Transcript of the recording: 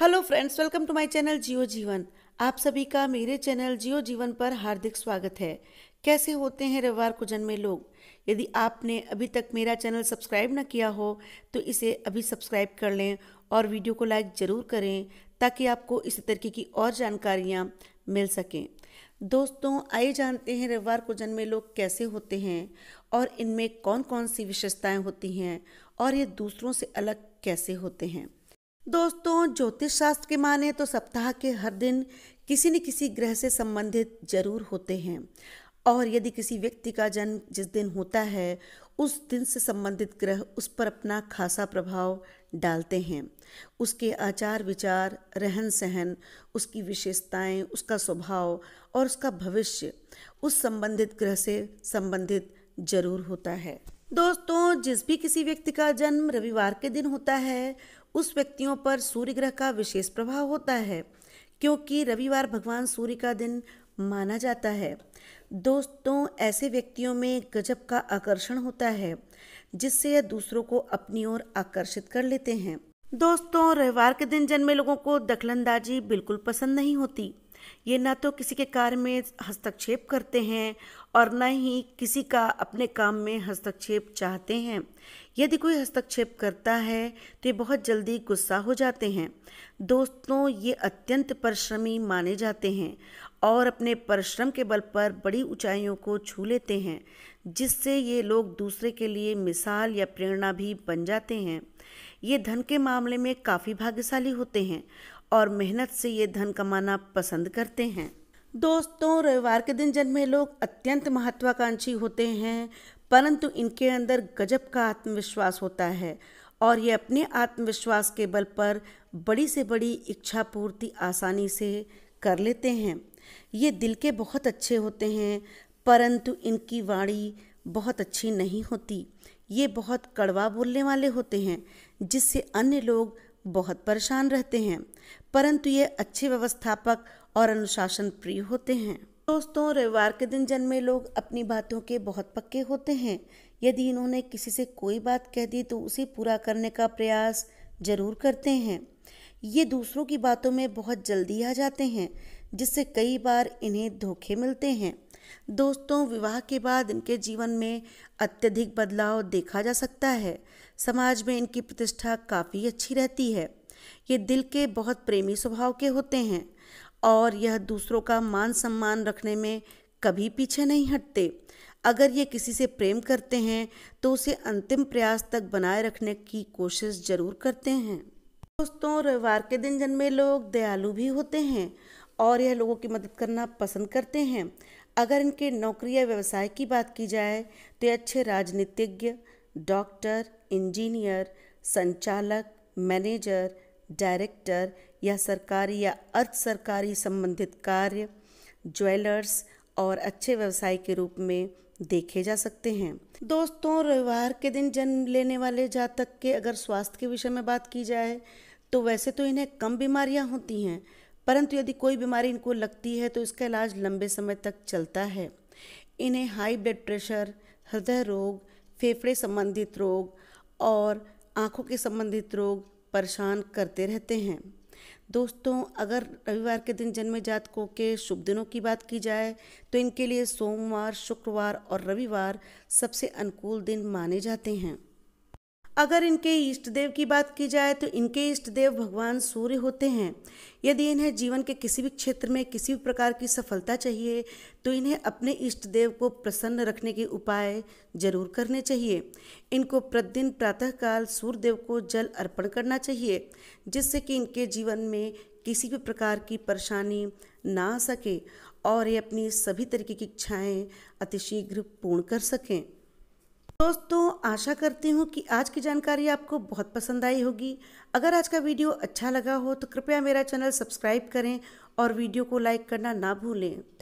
hello friends welcome to my channel Jiyo Jeevan आप सभी का मेरे चैनल जियो जीवन पर हार्दिक स्वागत है कैसे होते हैं रविवार को जन्मे लोग यदि आपने अभी तक मेरा चैनल सब्सक्राइब ना किया हो तो इसे अभी सब्सक्राइब कर लें और वीडियो को लाइक ज़रूर करें ताकि आपको इसी तरीके की और जानकारियाँ मिल सकें दोस्तों आइए जानते हैं रविवार को जन्मे लोग कैसे होते हैं और इनमें कौन कौन सी विशेषताएँ होती हैं और ये दूसरों से अलग कैसे होते हैं दोस्तों ज्योतिष शास्त्र के माने तो सप्ताह के हर दिन किसी न किसी ग्रह से संबंधित जरूर होते हैं और यदि किसी व्यक्ति का जन्म जिस दिन होता है उस दिन से संबंधित ग्रह उस पर अपना खासा प्रभाव डालते हैं उसके आचार विचार रहन सहन उसकी विशेषताएं उसका स्वभाव और उसका भविष्य उस संबंधित ग्रह से संबंधित जरूर होता है दोस्तों जिस भी किसी व्यक्ति का जन्म रविवार के दिन होता है उस व्यक्तियों पर सूर्य ग्रह का विशेष प्रभाव होता है क्योंकि रविवार भगवान सूर्य का दिन माना जाता है दोस्तों ऐसे व्यक्तियों में गजब का आकर्षण होता है जिससे यह दूसरों को अपनी ओर आकर्षित कर लेते हैं दोस्तों रविवार के दिन जन्मे लोगों को दखलंदाजी बिल्कुल पसंद नहीं होती ये ना तो किसी के कार्य में हस्तक्षेप करते हैं और न ही किसी का अपने काम में हस्तक्षेप चाहते हैं यदि कोई हस्तक्षेप करता है तो ये बहुत जल्दी गुस्सा हो जाते हैं दोस्तों ये अत्यंत परिश्रमी माने जाते हैं और अपने परिश्रम के बल पर बड़ी ऊंचाइयों को छू लेते हैं जिससे ये लोग दूसरे के लिए मिसाल या प्रेरणा भी बन जाते हैं ये धन के मामले में काफ़ी भाग्यशाली होते हैं और मेहनत से ये धन कमाना पसंद करते हैं दोस्तों रविवार के दिन जन्मे लोग अत्यंत महत्वाकांक्षी होते हैं परंतु इनके अंदर गजब का आत्मविश्वास होता है और ये अपने आत्मविश्वास के बल पर बड़ी से बड़ी इच्छा पूर्ति आसानी से कर लेते हैं ये दिल के बहुत अच्छे होते हैं परंतु इनकी वाणी बहुत अच्छी नहीं होती ये बहुत कड़वा बोलने वाले होते हैं जिससे अन्य लोग बहुत परेशान रहते हैं परंतु ये अच्छे व्यवस्थापक और अनुशासन प्रिय होते हैं दोस्तों रविवार के दिन जन्मे लोग अपनी बातों के बहुत पक्के होते हैं यदि इन्होंने किसी से कोई बात कह दी तो उसे पूरा करने का प्रयास जरूर करते हैं ये दूसरों की बातों में बहुत जल्दी आ जाते हैं जिससे कई बार इन्हें धोखे मिलते हैं दोस्तों विवाह के बाद इनके जीवन में अत्यधिक बदलाव देखा जा सकता है समाज में इनकी प्रतिष्ठा काफ़ी अच्छी रहती है ये दिल के बहुत प्रेमी स्वभाव के होते हैं और यह दूसरों का मान सम्मान रखने में कभी पीछे नहीं हटते अगर ये किसी से प्रेम करते हैं तो उसे अंतिम प्रयास तक बनाए रखने की कोशिश जरूर करते हैं दोस्तों रविवार के दिन जन्मे लोग दयालु भी होते हैं और यह लोगों की मदद करना पसंद करते हैं अगर इनके नौकरी या व्यवसाय की बात की जाए तो ये अच्छे राजनीतिज्ञ डॉक्टर इंजीनियर संचालक मैनेजर डायरेक्टर या सरकारी या अर्ध सरकारी संबंधित कार्य ज्वेलर्स और अच्छे व्यवसाय के रूप में देखे जा सकते हैं दोस्तों रविवार के दिन जन्म लेने वाले जातक के अगर स्वास्थ्य के विषय में बात की जाए तो वैसे तो इन्हें कम बीमारियां होती हैं परंतु यदि कोई बीमारी इनको लगती है तो इसका इलाज लंबे समय तक चलता है इन्हें हाई ब्लड प्रेशर हृदय रोग फेफड़े संबंधित रोग और आँखों के संबंधित रोग परेशान करते रहते हैं दोस्तों अगर रविवार के दिन जन्मे जातकों के शुभ दिनों की बात की जाए तो इनके लिए सोमवार शुक्रवार और रविवार सबसे अनुकूल दिन माने जाते हैं अगर इनके इष्ट देव की बात की जाए तो इनके इष्ट देव भगवान सूर्य होते हैं यदि इन्हें जीवन के किसी भी क्षेत्र में किसी भी प्रकार की सफलता चाहिए तो इन्हें अपने इष्ट देव को प्रसन्न रखने के उपाय जरूर करने चाहिए इनको प्रतिदिन प्रातःकाल सूर्य देव को जल अर्पण करना चाहिए जिससे कि इनके जीवन में किसी भी प्रकार की परेशानी ना आ सके और ये अपनी सभी तरीके की इच्छाएँ अतिशीघ्र पूर्ण कर सकें दोस्तों आशा करती हूँ कि आज की जानकारी आपको बहुत पसंद आई होगी अगर आज का वीडियो अच्छा लगा हो तो कृपया मेरा चैनल सब्सक्राइब करें और वीडियो को लाइक करना ना भूलें